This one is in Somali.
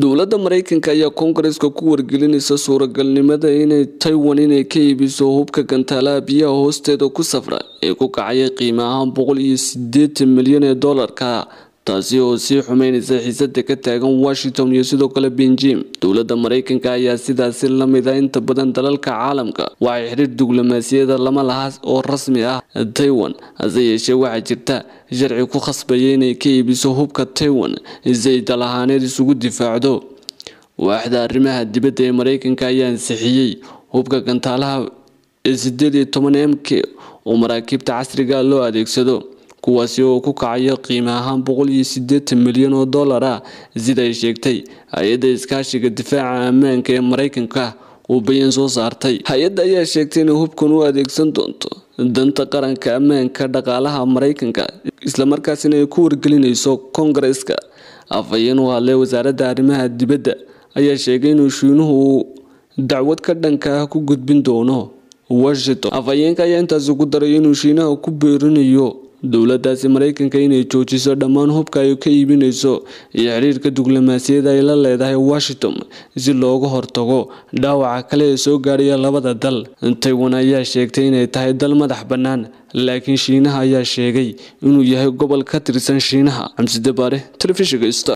dowladda mareykanka ayaa koongareska ku wargelinaysa suuragalnimada inay taiwan inay ka iibiso hubka gantaalaha biyaha hoosteeda ku safra ee ku kacaya ahaan boqol iyo sideetan milyan ee doolarka taasi oo sii xumeynaysa xiisada ka taagan washington iyo sidoo kale benjim dowladda maraykanka ayaa sidaasi lamida ah inta badan dalalka caalamka waxay xiriir diblomaasiyada lama lahaas oo rasmi ah taiwan hase yeeshee waxaa jirta sharci ku khasbaya inay ka iibiso hubka taiwan si dal ahaaneed isugu difaacdo waaxda arrimaha dibadda ee maraykanka ayaa ansixiyey hubka gantaalaha ee sideed iyo toban mk oo maraakiibta casriga ah loo adeegsado kuwaasi oo ku kacayo qiime ahaan boqol iyo siddeetan milyan oo dollar ah sida ay sheegtay hay-adda iskaashiga difaaca ammaanka ee maraykanka uu bayan soo saartay hay-adda ayaa sheegtay inay hubkan u adeegsan doonto danta qaranka ammaanka dhaqaalaha maraykanka islamarkaasina ay ku wargelinayso kongareska afhayeen u hadlay wasaaradda arrimaha dibadda ayaa sheegay inuu shiinuhu uu dacwad ka dhanka ah ku gudbin doono washington afhayeenka ayaa intaasi ku daray inuu shiinaha ku beerinayo dowladdaasi maraykanka inay joojiso dhammaan hubka ay ka iibinayso iyo xiriirka diblomaasiyada ay la leedahay washington si looga hortago dhaawaca kale ee soo gaadhaya labada dal taiwan ayaa sheegtay inay tahay dal madax bannaan laakiin shiinaha ayaa sheegay inuu yahay gobol ka tirsan shiinaha camsidebaare telefishinka